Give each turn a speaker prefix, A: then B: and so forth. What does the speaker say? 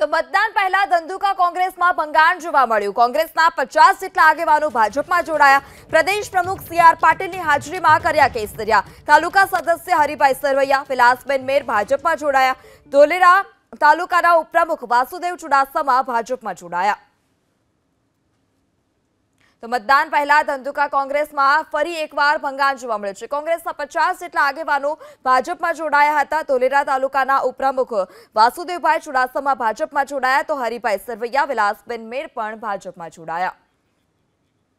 A: તો મતદાન પહેલા ધંદુકા કોંગ્રેસમાં પંગાણ જોવા મળ્યો કોંગ્રેસના 50 જેટલા આગેવાનો ભાજપમાં જોડાયા પ્રદેશ પ્રમુખ સી આર પટેલની હાજરીમાં કર્યા કેસરિયા તાલુકા સભ્ય હરીભાઈ સર્વૈયા ફિલાસ બેનમેર ભાજપમાં જોડાયા ધોલેરા તાલુકાના ઉપપ્રમુખ વાસુદેવ ચુડાસમા ભાજપમાં જોડાયા તો મતદાન પહેલા ધંધુકા કોંગ્રેસમાં ફરી એકવાર ભંગાણ જોવા મળ્યો છે કોંગ્રેસના પચાસ જેટલા આગેવાનો ભાજપમાં જોડાયા હતા ધોલેરા તાલુકાના ઉપપ્રમુખ વાસુદેવભાઈ ચુડાસમા ભાજપમાં જોડાયા તો હરિભાઈ સરવૈયા વિલાસબેન મેર પણ ભાજપમાં જોડાયા